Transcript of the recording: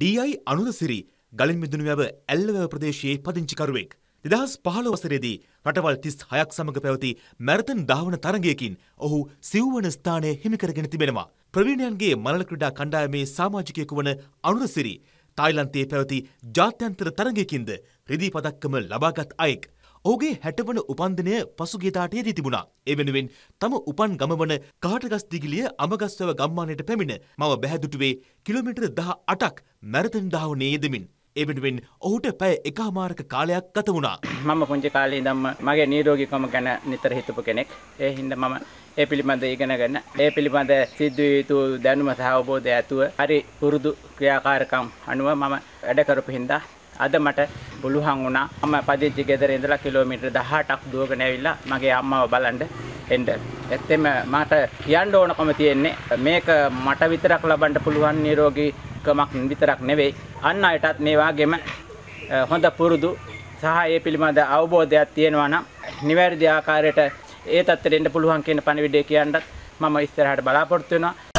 ඩීයි අනුරසිරි ගලින් මිදුණු වැව ඇල්ලවැව ප්‍රදේශයේ පදිංචිකරුවෙක්. දෙදහස් පහළ වසරේදී රටවල් තිස් හයක් සමඟ පැවති මැරතන් ධාවන තරගයකින් ඔහු සිව්වන ස්ථානය හිමිකරගෙන තිබෙනවා. ප්‍රවීණයන්ගේ මලල ක්‍රඩා කණ්ඩායමේ සාමාජිකයෙකු වන අනුරසිරි. තායිලන්තයේ පැවති ජාත්‍යන්තර තරගයකින්ද රිදී පදක්කම ලබාගත් අයෙක්. ඔහුගේ හැටවන උපන්දිනය පසුගේ දාටයේදී තිබුණා. ඒ වෙනුවෙන් තම උපන් ගමවන කාටගස් දිගිලිය අමගස්වැව ගම්මානයට පැමිණ මව බැහැදුටුවේ කිලෝමීටර් 18ක් මැරතන් ධාවනයේ යෙදමින් එවෙනුවෙන් ඔහුට පැය එකහමාරක කාලයක් ගත වුණා. මම පුංචි කාලේ ඉඳන්ම මගේ නිරෝගීකම ගැන නිතර හිතපු කෙනෙක්. ඒ හින්දා මම ඒ පිළිබඳ ඉගෙනගෙන ඒ පිළිබඳ සිද්ධ යුතු දැනුම සහ අවබෝධය ඇතුව හරි පුරුදු ක්‍රියාකාරකම් අනුව මම වැඩ කරපු හින්දා අද මට පුළුවන් වුණා. මම පදිච්චි ගෙදර ඉඳලා කිලෝමීටර් 18ක් දුවගෙන ඇවිල්ලා මගේ අම්මාව බලන්න එන්න. ඇත්තෙම මට කියන්න ඕනකම තියෙන්නේ මේක මට විතරක් ලබන්න පුළුවන් නිරෝගීකමක් විතරක් නෙවෙයි. අන් අයටත් මේ වගේම හොඳ පුරුදු සහ ඒ පිළිබඳ අවබෝධයක් තියෙනවා නම් නිවැරදි ආකාරයට ඒ තත්ත්වයට එන්න පුළුවන් කියන පණිවිඩය කියන්නත් මම ඉස්සරහට බලාපොරොත්තු වෙනවා.